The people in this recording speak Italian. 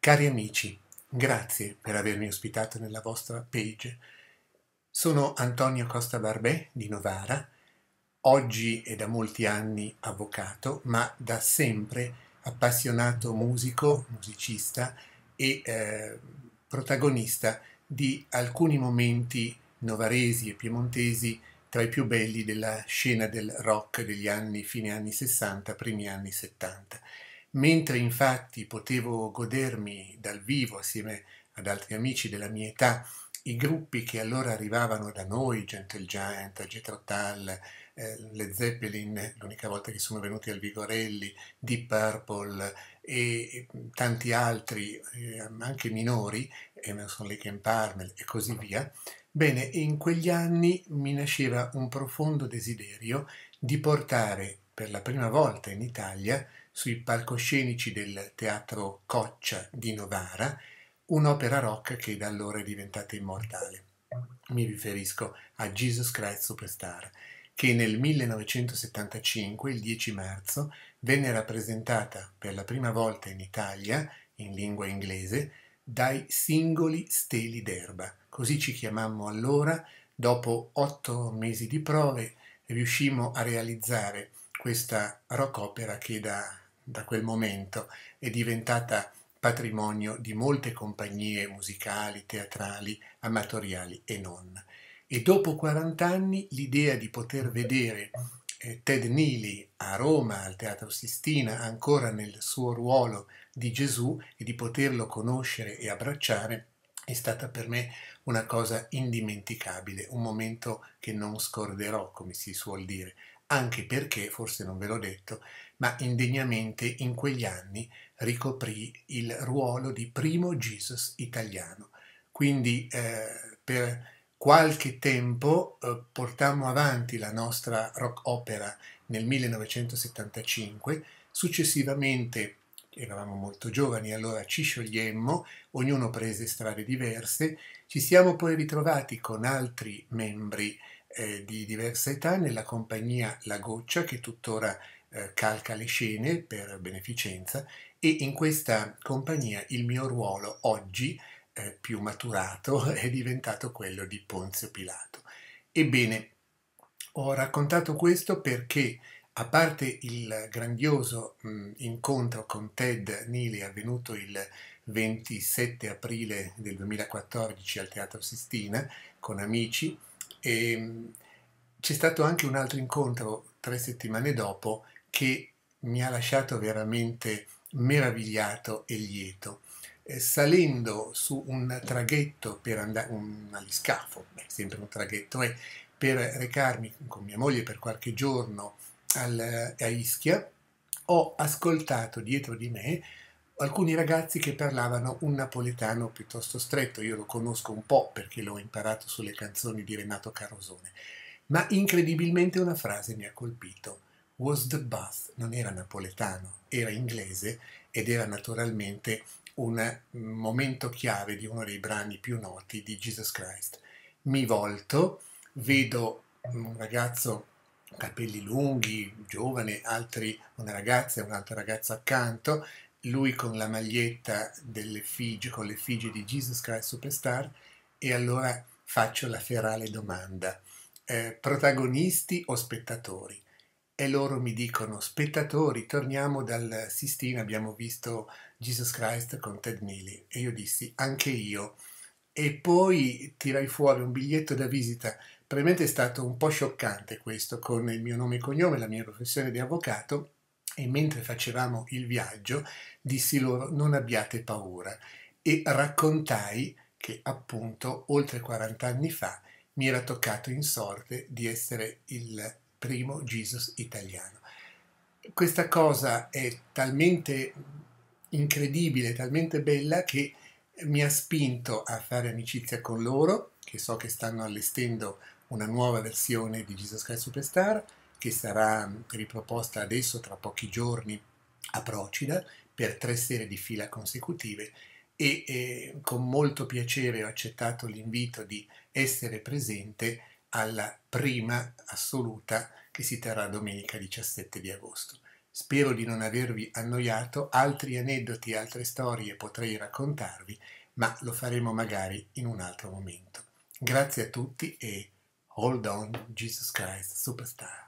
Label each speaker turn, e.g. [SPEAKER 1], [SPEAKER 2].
[SPEAKER 1] Cari amici, grazie per avermi ospitato nella vostra page. Sono Antonio Costa Barbè di Novara, oggi e da molti anni avvocato, ma da sempre appassionato musico, musicista e eh, protagonista di alcuni momenti novaresi e piemontesi tra i più belli della scena del rock degli anni fine anni 60, primi anni 70 Mentre infatti potevo godermi dal vivo assieme ad altri amici della mia età i gruppi che allora arrivavano da noi, Gentle Giant, Jethro Tull, eh, Led Zeppelin, l'unica volta che sono venuti al Vigorelli, Deep Purple e, e tanti altri, eh, anche minori, Emerson, Lake and Parmel e così via, bene, in quegli anni mi nasceva un profondo desiderio di portare per la prima volta in Italia sui palcoscenici del teatro Coccia di Novara, un'opera rock che da allora è diventata immortale. Mi riferisco a Jesus Christ Superstar, che nel 1975, il 10 marzo, venne rappresentata per la prima volta in Italia, in lingua inglese, dai singoli steli d'erba. Così ci chiamammo allora, dopo otto mesi di prove, riuscimmo a realizzare questa rock opera che da da quel momento è diventata patrimonio di molte compagnie musicali, teatrali, amatoriali e non. E dopo 40 anni l'idea di poter vedere eh, Ted Neely a Roma, al Teatro Sistina, ancora nel suo ruolo di Gesù e di poterlo conoscere e abbracciare è stata per me una cosa indimenticabile, un momento che non scorderò, come si suol dire, anche perché, forse non ve l'ho detto, ma indegnamente in quegli anni ricoprì il ruolo di primo Jesus italiano. Quindi eh, per qualche tempo eh, portammo avanti la nostra rock opera nel 1975, successivamente eravamo molto giovani, allora ci sciogliemmo, ognuno prese strade diverse, ci siamo poi ritrovati con altri membri eh, di diversa età nella compagnia La Goccia che tuttora eh, calca le scene per beneficenza e in questa compagnia il mio ruolo oggi eh, più maturato è diventato quello di Ponzio Pilato. Ebbene, ho raccontato questo perché a parte il grandioso mh, incontro con Ted Neely avvenuto il 27 aprile del 2014 al Teatro Sistina con amici, e, ehm, c'è stato anche un altro incontro tre settimane dopo che mi ha lasciato veramente meravigliato e lieto. Eh, salendo su un traghetto per andare, un aliscafo, beh, sempre un traghetto, eh, per recarmi con mia moglie per qualche giorno al, a Ischia, ho ascoltato dietro di me alcuni ragazzi che parlavano un napoletano piuttosto stretto, io lo conosco un po' perché l'ho imparato sulle canzoni di Renato Carosone, ma incredibilmente una frase mi ha colpito. Was the bath non era napoletano, era inglese ed era naturalmente un momento chiave di uno dei brani più noti di Jesus Christ. Mi volto, vedo un ragazzo capelli lunghi, giovane, altri, una ragazza e un altro ragazzo accanto, lui con la maglietta dell'effigie, con l'effigie di Jesus Christ Superstar, e allora faccio la ferale domanda. Eh, protagonisti o spettatori? E loro mi dicono spettatori, torniamo dal Sistina, abbiamo visto Jesus Christ con Ted Neely. E io dissi anche io. E poi tirai fuori un biglietto da visita. Probabilmente è stato un po' scioccante questo, con il mio nome e cognome, la mia professione di avvocato, e mentre facevamo il viaggio dissi loro non abbiate paura e raccontai che appunto oltre 40 anni fa mi era toccato in sorte di essere il primo Jesus italiano. Questa cosa è talmente incredibile, talmente bella che mi ha spinto a fare amicizia con loro, che so che stanno allestendo una nuova versione di Jesus Christ Superstar, che sarà riproposta adesso tra pochi giorni a Procida per tre sere di fila consecutive e eh, con molto piacere ho accettato l'invito di essere presente alla prima assoluta che si terrà domenica 17 di agosto. Spero di non avervi annoiato, altri aneddoti altre storie potrei raccontarvi, ma lo faremo magari in un altro momento. Grazie a tutti e hold on Jesus Christ Superstar.